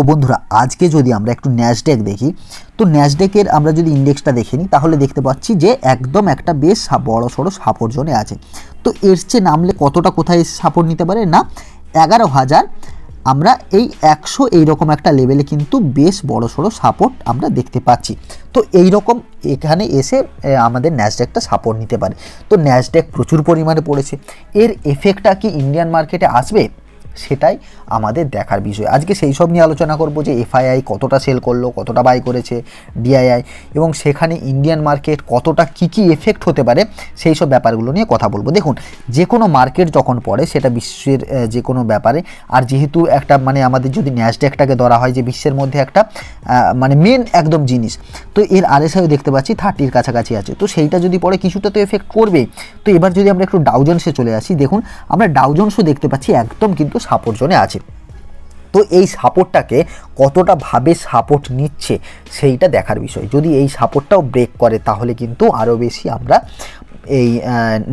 তো বন্ধুরা আজকে যদি আমরা একটু ন্যাসডেক দেখি তো ন্যাসডেকের আমরা যদি ইন্ডেক্সটা দেখে নিই তাহলে দেখতে পাচ্ছি যে একদম একটা বেশ বড় সড়ো সাপোর্ট জোনে আছে তো এর চেয়ে নামলে কতটা কোথায় সাপোর্ট নিতে পারে না এগারো হাজার আমরা এই একশো এইরকম একটা লেভেলে কিন্তু বেশ বড় সড়ো সাপোর্ট আমরা দেখতে পাচ্ছি তো এই রকম এখানে এসে আমাদের ন্যাসডেকটা সাপোর্ট নিতে পারে তো ন্যাসডেক প্রচুর পরিমাণে পড়েছে এর এফেক্টটা কি ইন্ডিয়ান মার্কেটে আসবে সেটাই আমাদের দেখার বিষয় আজকে সেই সব নিয়ে আলোচনা করব যে এফআইআই কতটা সেল করলো কতটা বাই করেছে ডিআইআই এবং সেখানে ইন্ডিয়ান মার্কেট কতটা কি কি এফেক্ট হতে পারে সেই সব ব্যাপারগুলো নিয়ে কথা বলবো দেখুন যে কোনো মার্কেট যখন পড়ে সেটা বিশ্বের যে কোনো ব্যাপারে আর যেহেতু একটা মানে আমাদের যদি ন্যাসডেকটাকে ধরা হয় যে বিশ্বের মধ্যে একটা মানে মেন একদম জিনিস তো এর আরএসআইও দেখতে পাচ্ছি থার্টির কাছাকাছি আছে তো সেইটা যদি পড়ে কিছুটা তো এফেক্ট করবে তো এবার যদি আমরা একটু ডাউজন্সে চলে আসি দেখুন আমরা ডাউজন্সও দেখতে পাচ্ছি একদম কিন্তু সাপোর্ট জোনে আছে তো এই সাপোর্টটাকে কতটা ভাবে সাপোর্ট নিচ্ছে সেইটা দেখার বিষয় যদি এই সাপোর্টটাও ব্রেক করে তাহলে কিন্তু আরও বেশি আমরা এই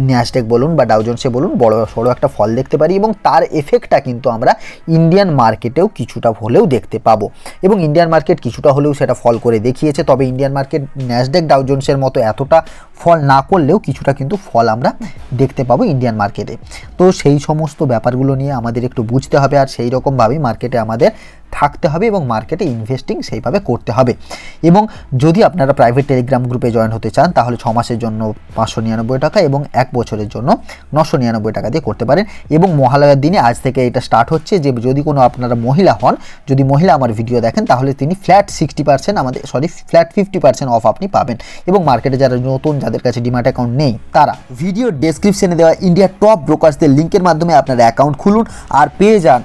ন্যাসডেক বলুন বা ডাউজন্সে বলুন বড় সড়ো একটা ফল দেখতে পারি এবং তার এফেক্টটা কিন্তু আমরা ইন্ডিয়ান মার্কেটেও কিছুটা হলেও দেখতে পাবো এবং ইন্ডিয়ান মার্কেট কিছুটা হলেও সেটা ফল করে দেখিয়েছে তবে ইন্ডিয়ান মার্কেট ন্যাসডেক ডাউজন্সের মতো এতটা ফল না করলেও কিছুটা কিন্তু ফল আমরা দেখতে পাবো ইন্ডিয়ান মার্কেটে তো সেই সমস্ত ব্যাপারগুলো নিয়ে আমাদের একটু বুঝতে হবে আর সেই রকমভাবেই মার্কেটে আমাদের থাকতে হবে এবং মার্কেটে ইনভেস্টিং সেইভাবে করতে হবে এবং যদি আপনারা প্রাইভেট টেলিগ্রাম গ্রুপে জয়েন হতে চান তাহলে ছ মাসের জন্য পাঁচশো নিরানব্বই টাকা এবং এক বছরের জন্য নশো নিরানব্বই টাকা দিয়ে করতে পারেন এবং মহালয়ার দিনে আজ থেকে এটা স্টার্ট হচ্ছে যে যদি কোনো আপনারা মহিলা হন যদি মহিলা আমার ভিডিও দেখেন তাহলে তিনি ফ্ল্যাট সিক্সটি পার্সেন্ট আমাদের sorry flat fifty percent off আপনি পাবেন এবং মার্কেটে যারা নতুন যাদের কাছে ডিমার্ট অ্যাকাউন্ট নেই তারা ভিডিও ডেসক্রিপশনে দেওয়া ইন্ডিয়ার টপ ব্রোকার্সদের লিঙ্কের মাধ্যমে আপনারা অ্যাকাউন্ট খুলুন আর পেয়ে যান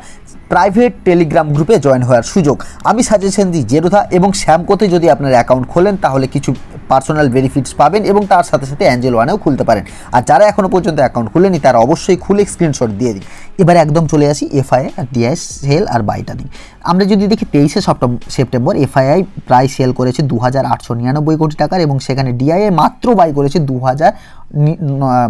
প্রাইভেট টেলিগ্রাম গ্রুপে জয়েন হওয়ার সুযোগ আমি সাজেশন দিই জেরোধা এবং শ্যামকোতে যদি আপনার অ্যাকাউন্ট খোলেন তাহলে কিছু পার্সোনাল বেনিফিটস পাবেন এবং তার সাথে সাথে অ্যাঞ্জেল ওয়ানেও খুলতে পারেন আর যারা এখনও পর্যন্ত অ্যাকাউন্ট খুলেনি তারা অবশ্যই খুলে স্ক্রিনশট দিয়ে দিন এবারে একদম চলে আসি এফআইআর ডিআইএস সেল আর বাইটারিং আমরা যদি দেখি তেইশে সেপ্টেম্বর এফআইআই প্রায় সেল করেছে দু হাজার আটশো নিরানব্বই কোটি টাকার এবং সেখানে ডিআইএ মাত্র বাই করেছে দু হাজার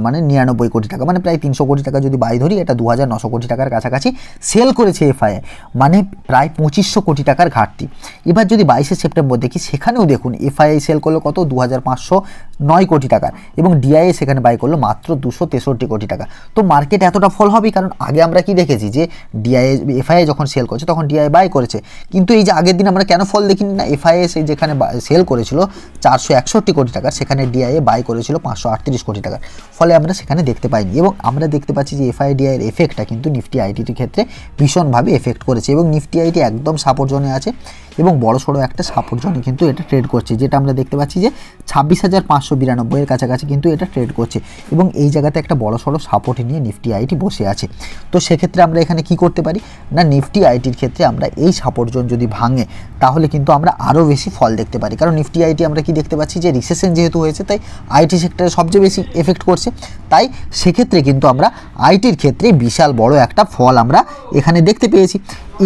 মানে নিরানব্বই কোটি টাকা মানে প্রায় তিনশো কোটি টাকা যদি বাই ধরি এটা দু হাজার নশো কোটি টাকার কাছাকাছি সেল করেছে এফআইআই মানে প্রায় পঁচিশশো কোটি টাকার ঘাটতি এবার যদি বাইশে সেপ্টেম্বর দেখি সেখানেও দেখুন এফআইআই সেল করলো কত দু হাজার পাঁচশো নয় কোটি টাকার এবং ডিআইএ সেখানে বাই করলো মাত্র দুশো তেষট্টি কোটি টাকা তো মার্কেট এতটা ফল হবে কারণ আগে আমরা কি দেখেছি যে ডিআইএ এফআইআই যখন সেল করছে তখন ডিআই বাই বাই করেছে কিন্তু এই যে আগের দিন আমরা কেন ফল দেখিনি না এফআইএস যেখানে সেল করেছিল চারশো একষট্টি কোটি টাকার সেখানে ডিআইএ বাই করেছিল পাঁচশো আটত্রিশ কোটি টাকার ফলে আমরা সেখানে দেখতে পাইনি এবং আমরা দেখতে পাচ্ছি যে এফআইডিআই এর এফেক্টটা কিন্তু নিফটি আইটির ক্ষেত্রে ভীষণভাবে এফেক্ট করেছে এবং নিফটি আইটি একদম সাপোর্ট আছে এবং বড় সড়ো একটা সাপোর্ট কিন্তু এটা ট্রেড করছে যেটা আমরা দেখতে পাচ্ছি যে ছাব্বিশ হাজার পাঁচশো বিরানব্বইয়ের কাছাকাছি কিন্তু এটা ট্রেড করছে এবং এই জায়গাতে একটা বড় সড়ো সাপোর্ট নিয়ে নিফটি আইটি বসে আছে তো সেক্ষেত্রে আমরা এখানে কি করতে পারি না নিফটি আইটির ক্ষেত্রে আমরা এই সাপোর্টজন যদি ভাঙে তাহলে কিন্তু আমরা আরও বেশি ফল দেখতে পারি কারণ নিফটি আইটি আমরা কি দেখতে পাচ্ছি যে রিসেশন যেহেতু হয়েছে তাই আইটি সেক্টরে সবচেয়ে বেশি এফেক্ট করছে তাই সেক্ষেত্রে কিন্তু আমরা আইটির ক্ষেত্রে বিশাল বড় একটা ফল আমরা এখানে দেখতে পেয়েছি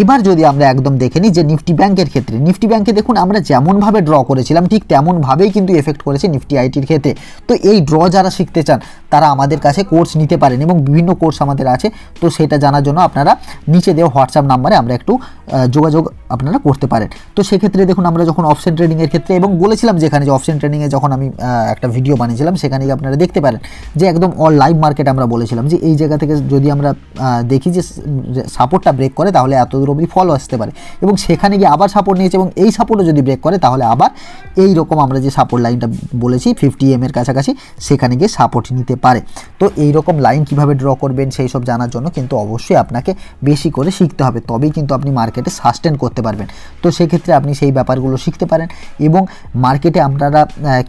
এবার যদি আমরা একদম দেখে নিই যে নিফটি ব্যাংকের ক্ষেত্রে নিফটি ব্যাংকে দেখুন আমরা যেমনভাবে ড্র করেছিলাম ঠিক তেমনভাবেই কিন্তু এফেক্ট করেছে নিফটি আইটির ক্ষেত্রে তো এই ড্র যারা শিখতে চান তারা আমাদের কাছে কোর্স নিতে পারেন এবং বিভিন্ন কোর্স আমাদের আছে তো সেটা জানার জন্য আপনারা নিচে দেওয়া হোয়াটসঅ্যাপ নাম্বারে আমরা একটু যোগাযোগ আপনারা করতে পারেন তো সেক্ষেত্রে দেখুন আমরা যখন অপশন ট্রেডিংয়ের ক্ষেত্রে এবং বলেছিলাম যেখানে যে অপশন ট্রেডিংয়ে যখন আমি একটা ভিডিও বানিয়েছিলাম সেখানে আপনারা দেখতে পারেন যে একদম অল লাইভ মার্কেট আমরা বলেছিলাম যে এই জায়গা থেকে যদি আমরা দেখি যে সাপোর্টটা ব্রেক করে তাহলে এত দূর অবধি ফলও আসতে পারে এবং সেখানে গিয়ে আবার সাপোর্ট নিয়েছে এবং এই সাপোর্টও যদি ব্রেক করে তাহলে আবার এই রকম আমরা যে সাপোর্ট লাইনটা বলেছি ফিফটি এম এর কাছাকাছি সেখানে গিয়ে সাপোর্ট নিতে পারে তো এই রকম লাইন কিভাবে ড্র করবেন সেই সব জানার জন্য কিন্তু অবশ্যই আপনাকে বেশি করে শিখতে হবে তবেই কিন্তু আপনি মার্কেটে সাস্টেন করতে পারবেন তো সেক্ষেত্রে আপনি সেই ব্যাপারগুলো শিখতে পারেন এবং মার্কেটে আপনারা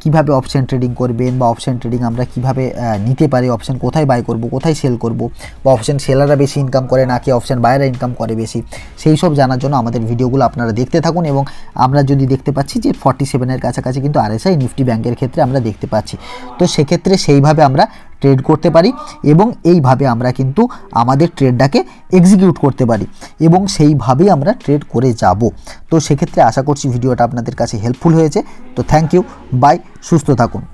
কিভাবে অপশান ট্রেডিং করবেন বা অপশন ট্রেডিং আমরা কিভাবে নিতে পারি অপশন কোথায় বাই করব কোথায় সেল করব বা অপশান সেলাররা বেশি ইনকাম করে নাকি অপশান বাইরা ইনকাম করে বেশি সেই সব জানার জন্য আমাদের ভিডিওগুলো আপনারা দেখতে থাকুন এবং আমরা যদি দেখতে পাচ্ছি যে ফর্টি সেভেনের কাছাকাছি কিন্তু আরএসআই নিফটি ব্যাংকের ক্ষেত্রে আমরা দেখতে পাচ্ছি তো সেক্ষেত্রে সেইভাবে আমরা ট্রেড করতে পারি এবং এইভাবে আমরা কিন্তু আমাদের ট্রেডটাকে এক্সিকিউট করতে পারি এবং সেইভাবেই আমরা ট্রেড করে যাব তো সেক্ষেত্রে আশা করছি ভিডিওটা আপনাদের কাছে হেল্পফুল হয়েছে তো থ্যাংক ইউ বাই সুস্থ থাকুন